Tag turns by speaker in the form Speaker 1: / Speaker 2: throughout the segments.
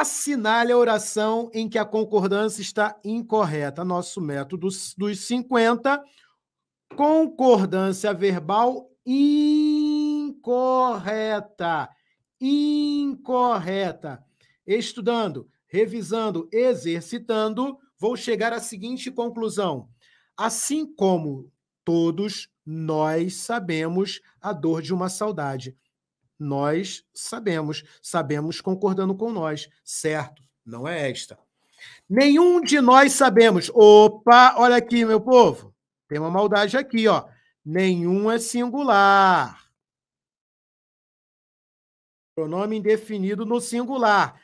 Speaker 1: assinale a oração em que a concordância está incorreta. Nosso método dos 50, concordância verbal incorreta. Incorreta. Estudando, revisando, exercitando, vou chegar à seguinte conclusão. Assim como todos nós sabemos a dor de uma saudade, nós sabemos, sabemos concordando com nós, certo? Não é esta. Nenhum de nós sabemos. Opa, olha aqui, meu povo. Tem uma maldade aqui, ó. Nenhum é singular. Pronome indefinido no singular.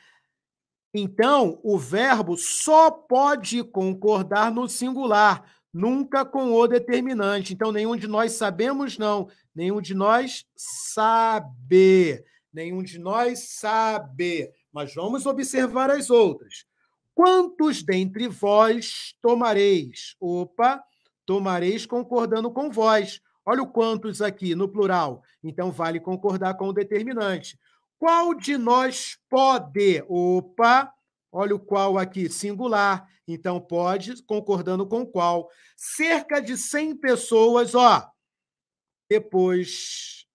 Speaker 1: Então, o verbo só pode concordar no singular nunca com o determinante. Então, nenhum de nós sabemos, não. Nenhum de nós sabe. Nenhum de nós sabe. Mas vamos observar as outras. Quantos dentre vós tomareis? Opa, tomareis concordando com vós. Olha o quantos aqui no plural. Então, vale concordar com o determinante. Qual de nós pode? Opa, Olha o qual aqui, singular. Então, pode, concordando com qual. Cerca de 100 pessoas, ó. Depois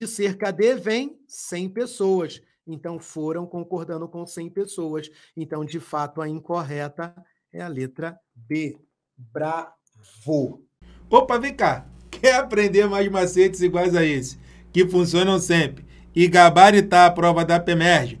Speaker 1: de cerca de, vem 100 pessoas. Então, foram concordando com 100 pessoas. Então, de fato, a incorreta é a
Speaker 2: letra B. Bravo. Opa, vem cá. Quer aprender mais macetes iguais a esse, que funcionam sempre, e gabaritar a prova da PEMERGE.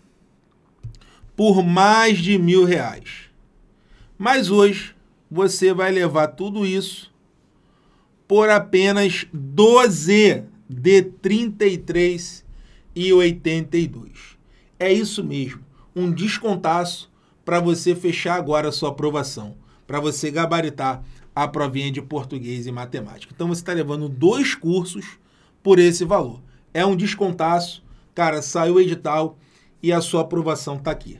Speaker 2: por mais de mil reais. Mas hoje você vai levar tudo isso por apenas 12 de 33 e 82. É isso mesmo, um descontaço para você fechar agora a sua aprovação, para você gabaritar a provinha de português e matemática. Então você está levando dois cursos por esse valor. É um descontaço, cara, saiu o edital e a sua aprovação está aqui.